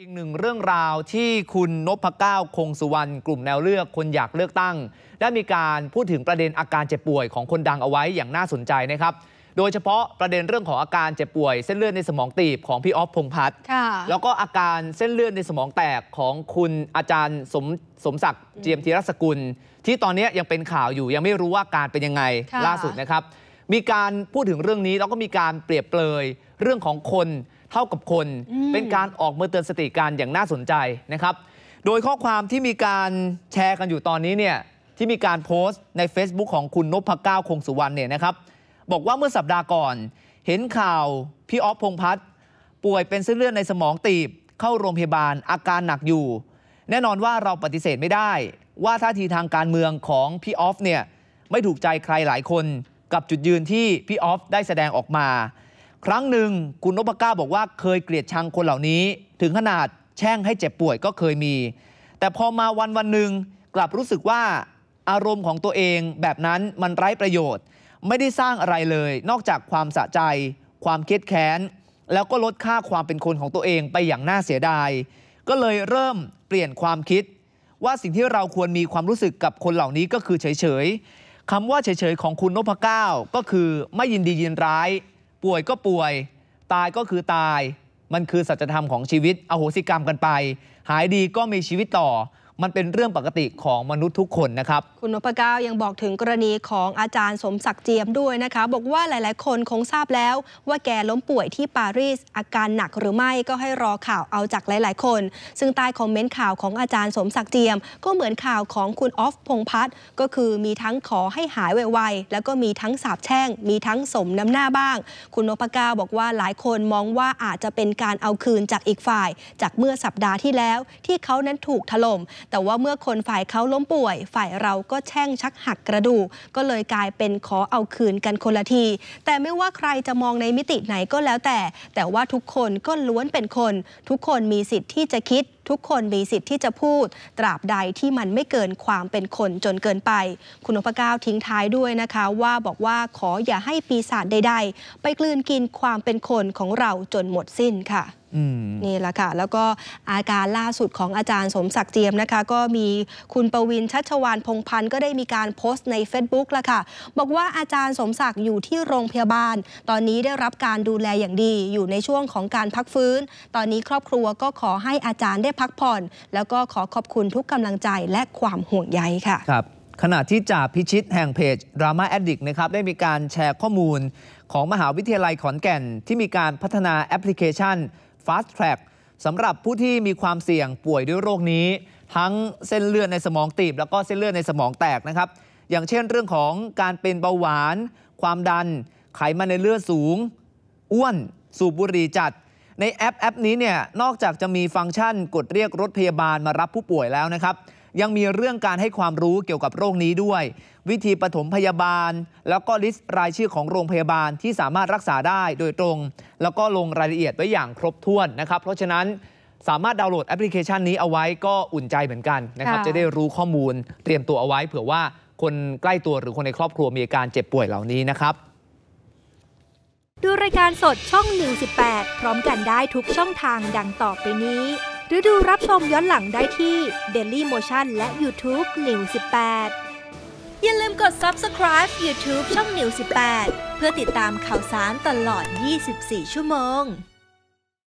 อีกหนึ่งเรื่องราวที่คุณนพก้าวคงสุวรรณกลุ่มแนวเลือกคนอยากเลือกตั้งได้มีการพูดถึงประเด็นอาการเจ็บป่วยของคนดังเอาไว้อย่างน่าสนใจนะครับ โดยเฉพาะประเด็นเรื่องของอาการเจ็บป่วย เส้นเลือดในสมองตีบของพี่ออฟพงพัฒน์แล้วก็อาการเส้นเลือดในสมองแตกของคุณอาจารย์สมสมศักดิ์เจียมธีรสกุล ที่ตอนนี้ยังเป็นข่าวอยู่ ยังไม่รู้ว่าการเป็นยังไงล่าสุดนะครับ มีการพูดถึงเรื่องนี้แล้วก็มีการเปรียบเปรยเรื่องของคนเท่ากับคนเป็นการออกมาเตือนสติการอย่างน่าสนใจนะครับ โดยข้อความที่มีการแชร์กันอยู่ตอนนี้เนี่ยที่มีการโพสต์ใน Facebook ของคุณนพก้าคงสุวรรณเนี่ยนะครับบอกว่าเมื่อสัปดาห์ก่อนเห็นข่าวพี่ออฟพงพัฒน์ป่วยเป็นเส้นเลือดในสมองตีบเข้าโรงพยาบาลอาการหนักอยู่ แน่นอนว่าเราปฏิเสธไม่ได้ว่าท่าทีทางการเมืองของพี่ออฟเนี่ยไม่ถูกใจใครหลายคนกับจุดยืนที่พี่ออฟได้แสดงออกมาครั้งหนึ่งคุณนพก้าบอกว่าเคยเกลียดชังคนเหล่านี้ ถึงขนาดแช่งให้เจ็บป่วยก็เคยมี แต่พอมาวันวันหนึ่งกลับรู้สึกว่าอารมณ์ของตัวเองแบบนั้นมันไร้ประโยชน์ ไม่ได้สร้างอะไรเลย นอกจากความสะใจ ความเครียดแค้น แล้วก็ลดค่าความเป็นคนของตัวเองไปอย่างน่าเสียดาย ก็เลยเริ่มเปลี่ยนความคิด ว่าสิ่งที่เราควรมีความรู้สึกกับคนเหล่านี้ก็คือเฉยๆคำว่าเฉยๆของคุณนพเก้าก็คือไม่ยินดียินร้ายป่วยก็ป่วย ตายก็คือตาย มันคือสัจธรรมของชีวิตอโหสิกรรมกันไป หายดีก็มีชีวิตต่อมันเป็นเรื่องปกติของมนุษย์ทุกคนนะครับ คุณนพก้าวยังบอกถึงกรณีของอาจารย์สมศักดิ์เจียมด้วยนะคะ บอกว่าหลายๆ คนคงทราบแล้วว่าแกล้มป่วยที่ปารีส อาการหนักหรือไม่ก็ให้รอข่าวเอาจากหลาย ๆ คน ซึ่งใต้คอมเมนต์ข่าวของอาจารย์สมศักดิ์เจียม ก็เหมือนข่าวของคุณออฟพงพัฒน์ก็คือมีทั้งขอให้หายไว ๆ แล้วก็มีทั้งสาบแช่งมีทั้งสมน้ำหน้าบ้าง คุณนพก้าวบอกว่าหลายคนมองว่าอาจจะเป็นการเอาคืนจากอีกฝ่าย จากเมื่อสัปดาห์ที่แล้วที่เขานั้นถูกถล่มแต่ว่าเมื่อคนฝ่ายเขาล้มป่วย ฝ่ายเราก็แช่งชักหักกระดูกก็เลยกลายเป็นขอเอาคืนกันคนละที แต่ไม่ว่าใครจะมองในมิติไหนก็แล้วแต่ แต่ว่าทุกคนก็ล้วนเป็นคน ทุกคนมีสิทธิ์ที่จะคิด ทุกคนมีสิทธิ์ที่จะพูด ตราบใดที่มันไม่เกินความเป็นคนจนเกินไป คุณภพก้าวทิ้งท้ายด้วยนะคะ ว่าบอกว่าขออย่าให้ปีศาจใดๆไปกลืนกินความเป็นคนของเราจนหมดสิ้นค่ะนี่แหละค่ะ แล้วก็อาการล่าสุดของอาจารย์สมศักดิ์เจียมนะคะ ก็มีคุณประวินชัชวานพงพันธ์ก็ได้มีการโพสต์ใน Facebook ละค่ะ บอกว่าอาจารย์สมศักดิ์อยู่ที่โรงพยาบาล ตอนนี้ได้รับการดูแลอย่างดี อยู่ในช่วงของการพักฟื้น ตอนนี้ครอบครัวก็ขอให้อาจารย์ได้พักผ่อน แล้วก็ขอขอบคุณทุกกำลังใจและความห่วงใยค่ะ ครับ ขณะที่จ่าพิชิตแห่งเพจ Drama Addict นะครับ ได้มีการแชร์ข้อมูลของมหาวิทยาลัยขอนแก่นที่มีการพัฒนาแอปพลิเคชัน Fast Track สำหรับผู้ที่มีความเสี่ยงป่วยด้วยโรคนี้ ทั้งเส้นเลือดในสมองตีบ แล้วก็เส้นเลือดในสมองแตกนะครับ อย่างเช่นเรื่องของการเป็นเบาหวาน ความดัน ไขมันในเลือดสูง อ้วน สูบบุหรี่จัด ในแอปแอปนี้เนี่ยนอกจากจะมีฟังก์ชันกดเรียกรถพยาบาลมารับผู้ป่วยแล้วนะครับยังมีเรื่องการให้ความรู้เกี่ยวกับโรคนี้ด้วย วิธีปฐมพยาบาล แล้วก็ลิสต์รายชื่อของโรงพยาบาลที่สามารถรักษาได้โดยตรง แล้วก็ลงรายละเอียดไว้อย่างครบถ้วนนะครับ เพราะฉะนั้นสามารถดาวน์โหลดแอปพลิเคชันนี้เอาไว้ก็อุ่นใจเหมือนกันนะครับ จะได้รู้ข้อมูลเตรียมตัวเอาไว้ เผื่อว่าคนใกล้ตัวหรือคนในครอบครัวมีอาการเจ็บป่วยเหล่านี้นะครับดูรายการสดช่อง1 8พร้อมกันได้ทุกช่องทางดังต่อไปนี้หรือดูรับชมย้อนหลังได้ที่ Daily Motion และ YouTube New 18อย่าลืมกด subscribe YouTube ช่อง New 18เพื่อติดตามข่าวสารตลอด 24 ชั่วโมง